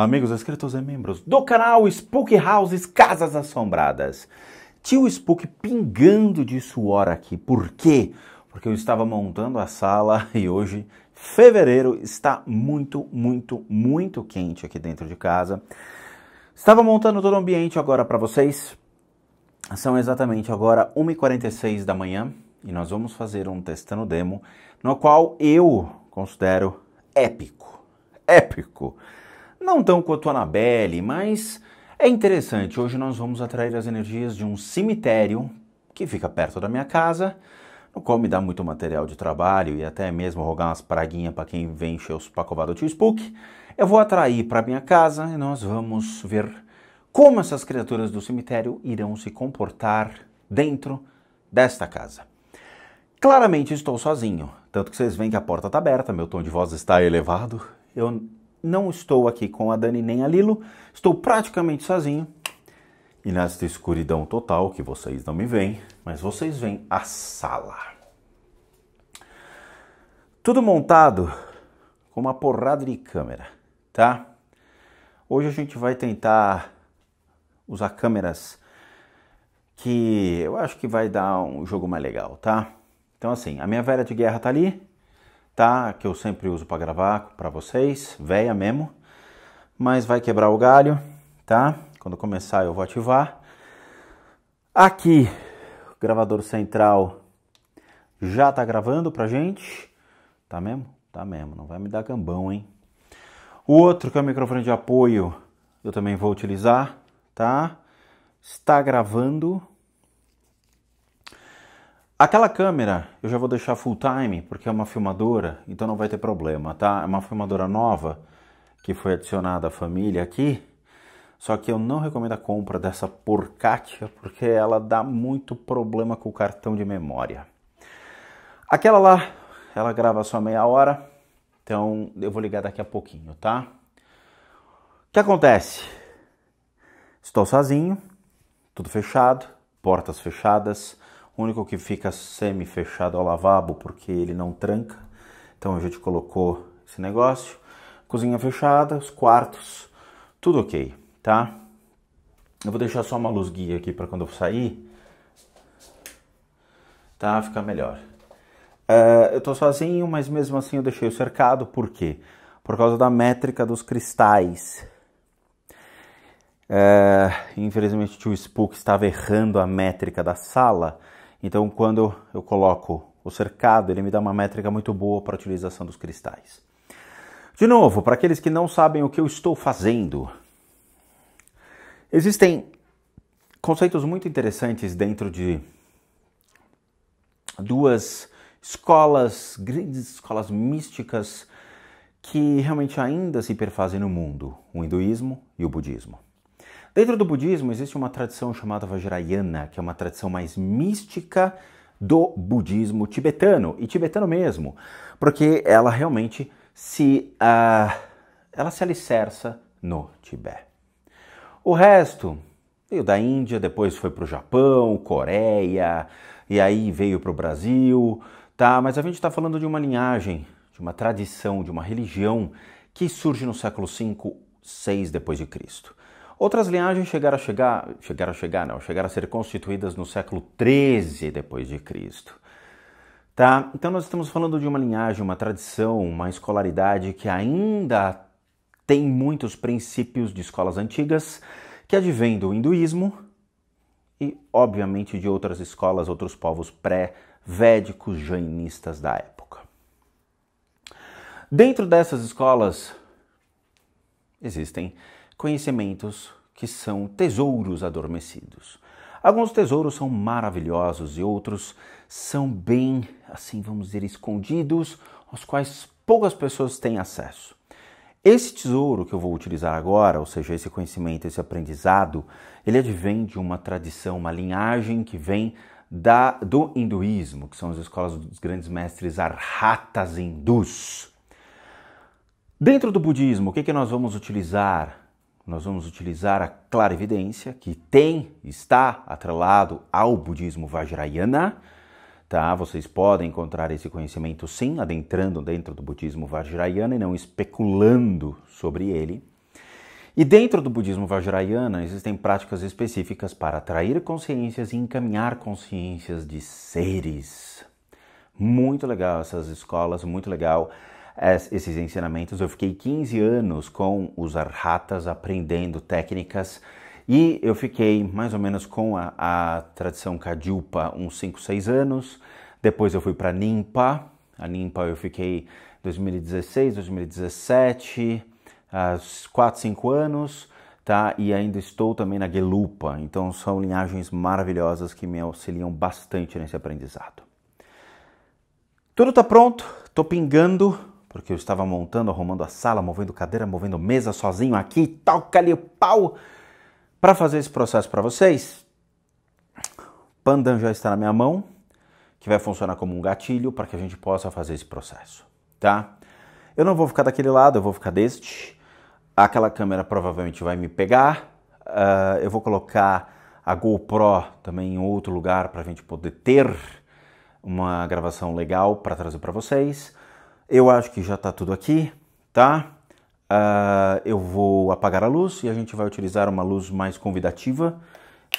Amigos inscritos e membros do canal Spook Houses Casas Assombradas. Tio Spook pingando de suor aqui. Por quê? Porque eu estava montando a sala e hoje, fevereiro, está muito, muito, muito quente aqui dentro de casa. Estava montando todo o ambiente agora para vocês. São exatamente agora 1h46 da manhã e nós vamos fazer um testando demo no qual eu considero épico. Épico! Não tão quanto Anabelle, mas é interessante. Hoje nós vamos atrair as energias de um cemitério que fica perto da minha casa, no qual me dá muito material de trabalho e até mesmo rogar umas praguinhas para quem vem encher os pacovados do tio Spook. Eu vou atrair para minha casa e nós vamos ver como essas criaturas do cemitério irão se comportar dentro desta casa. Claramente estou sozinho, tanto que vocês veem que a porta está aberta, meu tom de voz está elevado. Eu não estou aqui com a Dani nem a Lilo, estou praticamente sozinho. E nesta escuridão total, que vocês não me veem, mas vocês veem a sala. Tudo montado com uma porrada de câmera, tá? Hoje a gente vai tentar usar câmeras que eu acho que vai dar um jogo mais legal, tá? Então assim, a minha velha de guerra tá ali, tá? Que eu sempre uso para gravar para vocês, véia mesmo. Mas vai quebrar o galho, tá? Quando começar eu vou ativar. Aqui, o gravador central já tá gravando pra gente. Tá mesmo? Tá mesmo, não vai me dar gambão, hein? O outro que é o microfone de apoio, eu também vou utilizar, tá? Está gravando, Aquela câmera eu já vou deixar full time, porque é uma filmadora, então não vai ter problema, tá? É uma filmadora nova que foi adicionada à família aqui. Só que eu não recomendo a compra dessa porcatia, porque ela dá muito problema com o cartão de memória. Aquela lá, ela grava só meia hora, então eu vou ligar daqui a pouquinho, tá? O que acontece? Estou sozinho, tudo fechado, portas fechadas o único que fica semi-fechado é o lavabo, porque ele não tranca. Então a gente colocou esse negócio. Cozinha fechada, os quartos, tudo ok, tá? Eu vou deixar só uma luz guia aqui para quando eu sair, tá? Ficar melhor. Uh, eu tô sozinho, mas mesmo assim eu deixei o cercado, por quê? Por causa da métrica dos cristais. Uh, infelizmente o tio Spook estava errando a métrica da sala, então, quando eu coloco o cercado, ele me dá uma métrica muito boa para a utilização dos cristais. De novo, para aqueles que não sabem o que eu estou fazendo, existem conceitos muito interessantes dentro de duas escolas, grandes escolas místicas que realmente ainda se perfazem no mundo, o hinduísmo e o budismo. Dentro do budismo existe uma tradição chamada Vajrayana, que é uma tradição mais mística do budismo tibetano e tibetano mesmo, porque ela realmente se uh, ela se alicerça no Tibete. O resto veio da Índia, depois foi para o Japão, Coreia e aí veio para o Brasil, tá? Mas a gente está falando de uma linhagem, de uma tradição, de uma religião que surge no século 5, 6 depois de Cristo. Outras linhagens chegaram a chegar, chegaram a chegar, não, chegaram a ser constituídas no século 13 depois de Cristo. Tá? Então nós estamos falando de uma linhagem, uma tradição, uma escolaridade que ainda tem muitos princípios de escolas antigas que advêm do hinduísmo e, obviamente, de outras escolas, outros povos pré-védicos jainistas da época. Dentro dessas escolas existem conhecimentos que são tesouros adormecidos. Alguns tesouros são maravilhosos e outros são bem, assim vamos dizer, escondidos, aos quais poucas pessoas têm acesso. Esse tesouro que eu vou utilizar agora, ou seja, esse conhecimento, esse aprendizado, ele advém de uma tradição, uma linhagem que vem da, do hinduísmo, que são as escolas dos grandes mestres arhatas hindus. Dentro do budismo, o que, que nós vamos utilizar nós vamos utilizar a clarividência, que tem, está atrelado ao budismo Vajrayana. Tá? Vocês podem encontrar esse conhecimento sim, adentrando dentro do budismo Vajrayana e não especulando sobre ele. E dentro do budismo Vajrayana existem práticas específicas para atrair consciências e encaminhar consciências de seres. Muito legal essas escolas, muito legal esses ensinamentos. Eu fiquei 15 anos com os arhatas aprendendo técnicas e eu fiquei mais ou menos com a, a tradição Kadilpa uns 5, 6 anos. Depois eu fui para Nimpa. A Nimpa eu fiquei 2016, 2017, uh, 4, 5 anos. Tá? E ainda estou também na Gelupa, então são linhagens maravilhosas que me auxiliam bastante nesse aprendizado. Tudo está pronto, estou pingando porque eu estava montando, arrumando a sala, movendo cadeira, movendo mesa sozinho aqui, toca o pau! Para fazer esse processo para vocês, Pandan já está na minha mão, que vai funcionar como um gatilho para que a gente possa fazer esse processo, tá? Eu não vou ficar daquele lado, eu vou ficar deste. Aquela câmera provavelmente vai me pegar. Uh, eu vou colocar a GoPro também em outro lugar para a gente poder ter uma gravação legal para trazer para vocês. Eu acho que já está tudo aqui, tá? Uh, eu vou apagar a luz e a gente vai utilizar uma luz mais convidativa,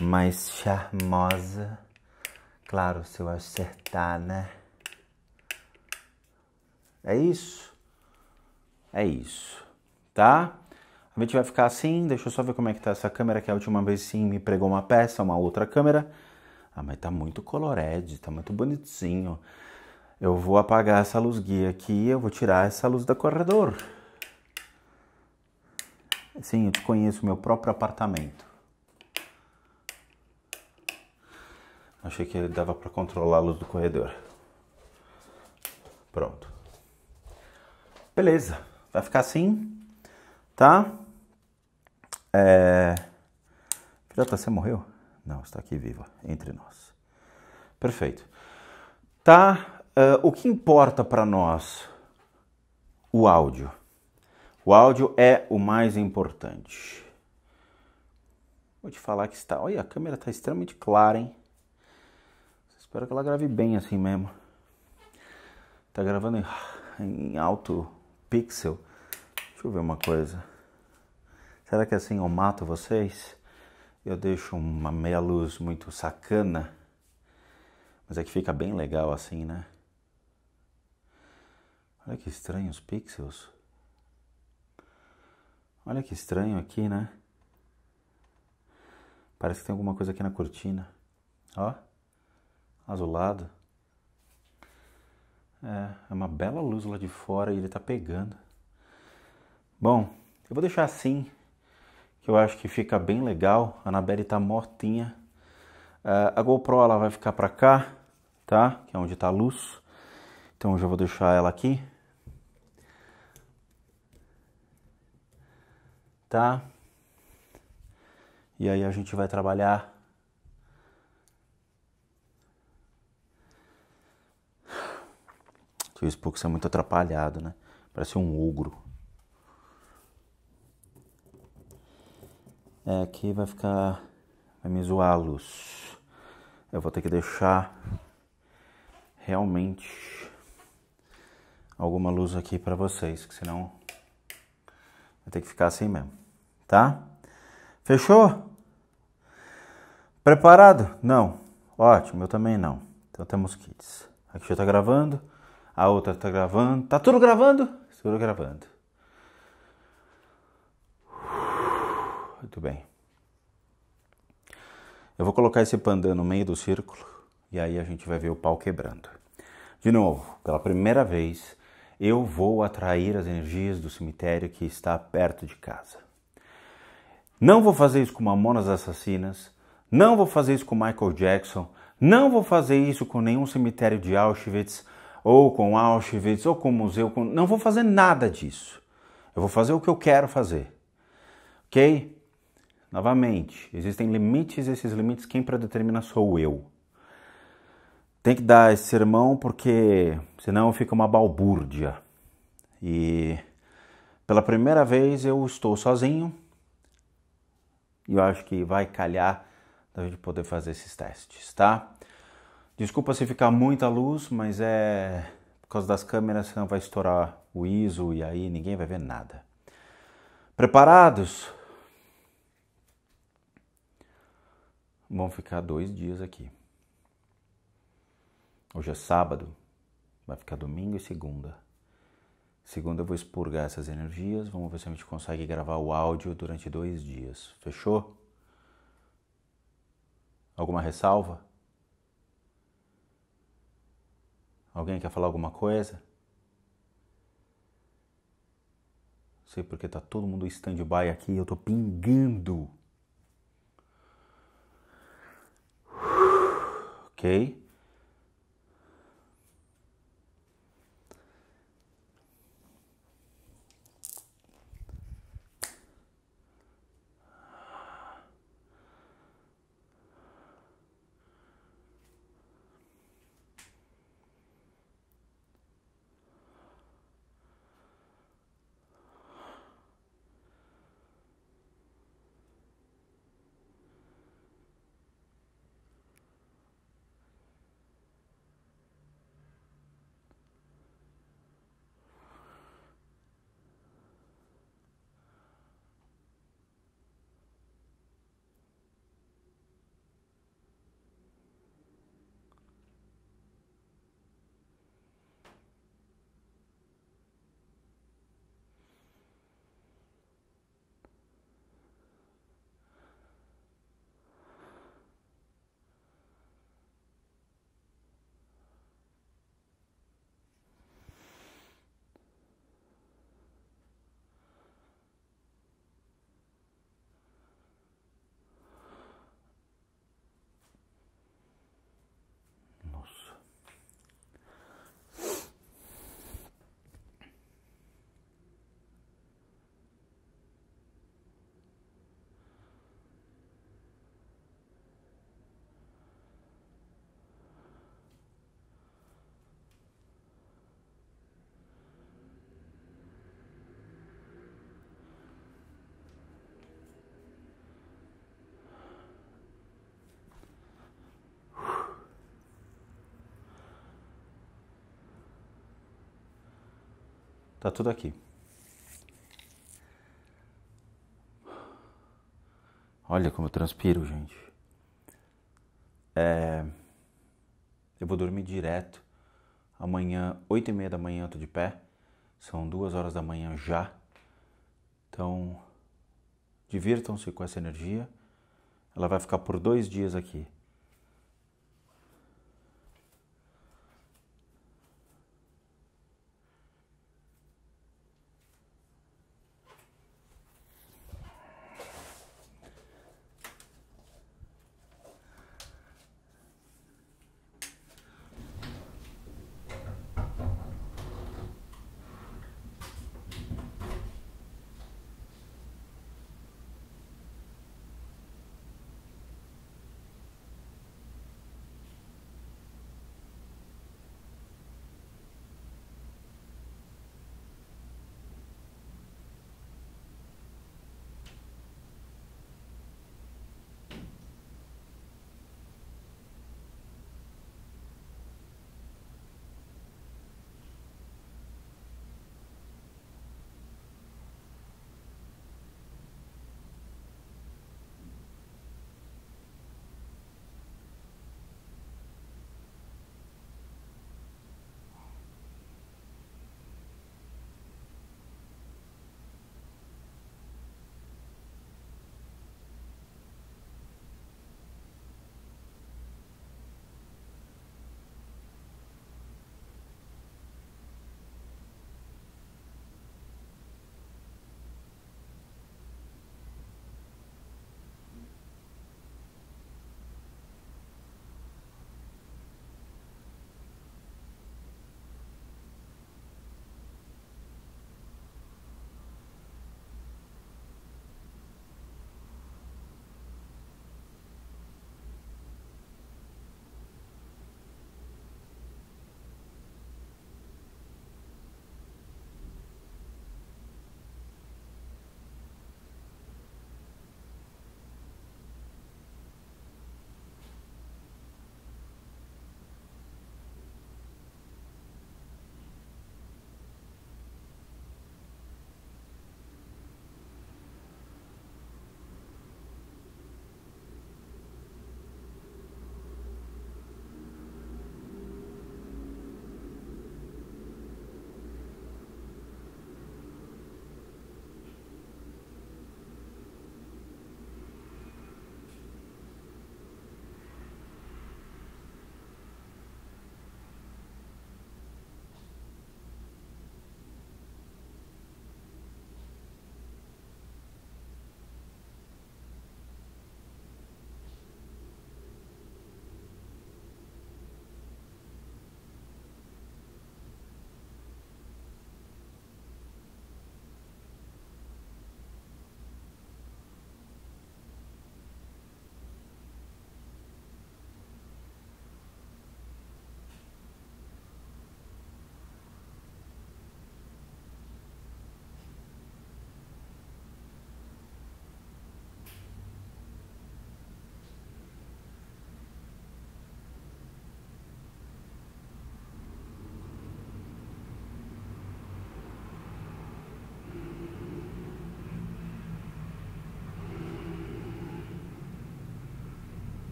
mais charmosa. Claro, se eu acertar, né? É isso. É isso, tá? A gente vai ficar assim, deixa eu só ver como é que tá essa câmera, que a última vez sim me pregou uma peça, uma outra câmera. Ah, mas tá muito colorido, tá muito bonitinho. Eu vou apagar essa luz guia aqui, eu vou tirar essa luz do corredor. Sim, eu conheço, meu próprio apartamento. Achei que dava para controlar a luz do corredor. Pronto. Beleza, vai ficar assim, tá? É... Filhota, você morreu? Não, está aqui viva, entre nós. Perfeito. Tá, Uh, o que importa para nós? O áudio. O áudio é o mais importante. Vou te falar que está. Olha, a câmera está extremamente clara, hein? Espero que ela grave bem assim mesmo. Tá gravando em, em alto pixel. Deixa eu ver uma coisa. Será que é assim eu mato vocês? Eu deixo uma meia luz muito sacana. Mas é que fica bem legal assim, né? Olha que estranho os pixels. Olha que estranho aqui, né? Parece que tem alguma coisa aqui na cortina. Ó, azulado. É, é uma bela luz lá de fora e ele tá pegando. Bom, eu vou deixar assim, que eu acho que fica bem legal. A Anabelle tá mortinha. Uh, a GoPro ela vai ficar para cá, tá? Que é onde tá a luz. Então eu já vou deixar ela aqui. tá? E aí a gente vai trabalhar Que o Spooks é muito atrapalhado, né? Parece um ogro. É, aqui vai ficar. Vai me zoar a luz. Eu vou ter que deixar realmente alguma luz aqui para vocês, que senão Vai ter que ficar assim mesmo, tá? Fechou? Preparado? Não. Ótimo, eu também não. Então temos kits. Aqui já tá gravando, a outra tá gravando. Tá tudo gravando? Tudo gravando. Muito bem. Eu vou colocar esse pandan no meio do círculo e aí a gente vai ver o pau quebrando. De novo, pela primeira vez, eu vou atrair as energias do cemitério que está perto de casa. Não vou fazer isso com Mamonas Assassinas, não vou fazer isso com Michael Jackson, não vou fazer isso com nenhum cemitério de Auschwitz, ou com Auschwitz, ou com museu, com... não vou fazer nada disso. Eu vou fazer o que eu quero fazer. Ok? Novamente, existem limites, esses limites quem para determinar sou eu tem que dar esse sermão porque senão fica uma balbúrdia. E pela primeira vez eu estou sozinho e eu acho que vai calhar da gente poder fazer esses testes, tá? Desculpa se ficar muita luz, mas é por causa das câmeras, senão vai estourar o ISO e aí ninguém vai ver nada. Preparados? Vão ficar dois dias aqui. Hoje é sábado, vai ficar domingo e segunda. Segunda eu vou expurgar essas energias, vamos ver se a gente consegue gravar o áudio durante dois dias. Fechou? Alguma ressalva? Alguém quer falar alguma coisa? Sei porque tá todo mundo stand-by aqui, eu tô pingando. Ok? Tá tudo aqui. Olha como eu transpiro, gente. É... Eu vou dormir direto. Amanhã, oito e meia da manhã, eu tô de pé. São duas horas da manhã já. Então, divirtam-se com essa energia. Ela vai ficar por dois dias aqui.